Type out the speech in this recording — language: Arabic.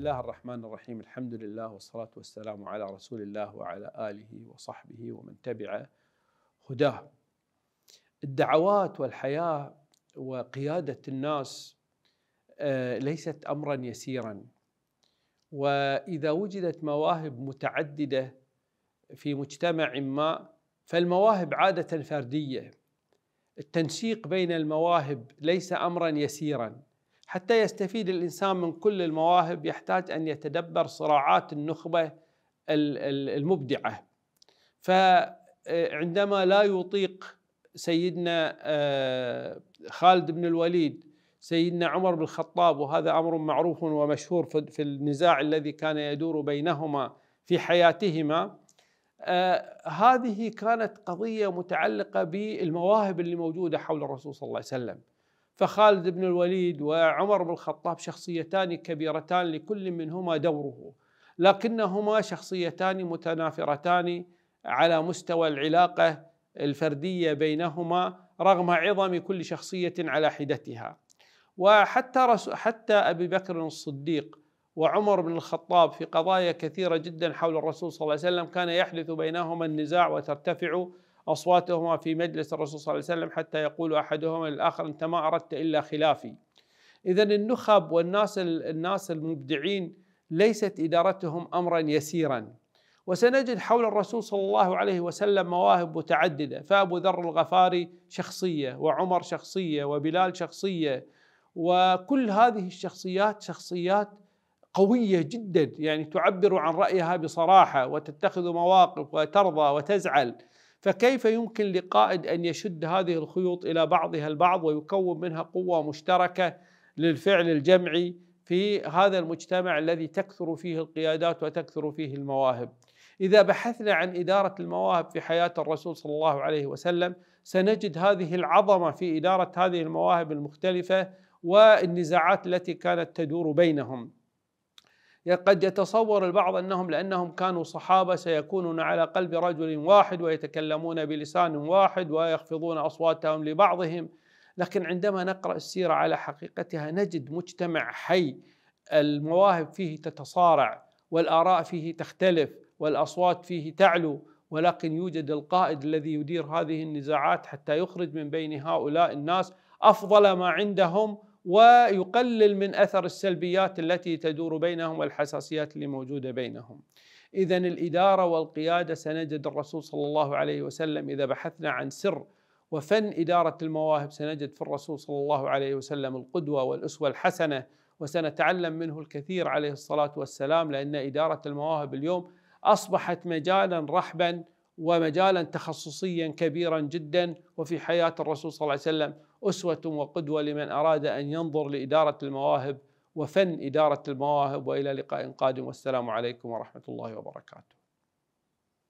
الله الرحمن الرحيم الحمد لله والصلاة والسلام على رسول الله وعلى آله وصحبه ومن تبع هداه الدعوات والحياة وقيادة الناس آه، ليست أمرا يسيرا وإذا وجدت مواهب متعددة في مجتمع ما فالمواهب عادة فردية التنسيق بين المواهب ليس أمرا يسيرا حتى يستفيد الانسان من كل المواهب يحتاج ان يتدبر صراعات النخبه المبدعه فعندما آه، لا يطيق سيدنا آه، خالد بن الوليد سيدنا عمر بن الخطاب وهذا امر معروف ومشهور في النزاع الذي كان يدور بينهما في حياتهما آه، هذه كانت قضيه متعلقه بالمواهب اللي موجوده حول الرسول صلى الله عليه وسلم فخالد بن الوليد وعمر بن الخطاب شخصيتان كبيرتان لكل منهما دوره لكنهما شخصيتان متنافرتان على مستوى العلاقه الفرديه بينهما رغم عظم كل شخصيه على حدتها وحتى حتى ابي بكر الصديق وعمر بن الخطاب في قضايا كثيره جدا حول الرسول صلى الله عليه وسلم كان يحدث بينهما النزاع وترتفع أصواتهما في مجلس الرسول صلى الله عليه وسلم حتى يقول أحدهما للآخر أنت ما أردت إلا خلافي إذا النخب والناس الناس المبدعين ليست إدارتهم أمرا يسيرا وسنجد حول الرسول صلى الله عليه وسلم مواهب متعددة فأبو ذر الغفاري شخصية وعمر شخصية وبلال شخصية وكل هذه الشخصيات شخصيات قوية جدا يعني تعبر عن رأيها بصراحة وتتخذ مواقف وترضى وتزعل فكيف يمكن لقائد ان يشد هذه الخيوط الى بعضها البعض ويكون منها قوه مشتركه للفعل الجمعي في هذا المجتمع الذي تكثر فيه القيادات وتكثر فيه المواهب. اذا بحثنا عن اداره المواهب في حياه الرسول صلى الله عليه وسلم سنجد هذه العظمه في اداره هذه المواهب المختلفه والنزاعات التي كانت تدور بينهم. قد يتصور البعض انهم لانهم كانوا صحابه سيكونون على قلب رجل واحد ويتكلمون بلسان واحد ويخفضون اصواتهم لبعضهم لكن عندما نقرا السيره على حقيقتها نجد مجتمع حي المواهب فيه تتصارع والاراء فيه تختلف والاصوات فيه تعلو ولكن يوجد القائد الذي يدير هذه النزاعات حتى يخرج من بين هؤلاء الناس افضل ما عندهم ويقلل من اثر السلبيات التي تدور بينهم والحساسيات اللي موجوده بينهم. اذا الاداره والقياده سنجد الرسول صلى الله عليه وسلم اذا بحثنا عن سر وفن اداره المواهب سنجد في الرسول صلى الله عليه وسلم القدوه والاسوه الحسنه وسنتعلم منه الكثير عليه الصلاه والسلام لان اداره المواهب اليوم اصبحت مجالا رحبا ومجالا تخصصيا كبيرا جدا وفي حياه الرسول صلى الله عليه وسلم اسوه وقدوه لمن اراد ان ينظر لاداره المواهب وفن اداره المواهب والى لقاء قادم والسلام عليكم ورحمه الله وبركاته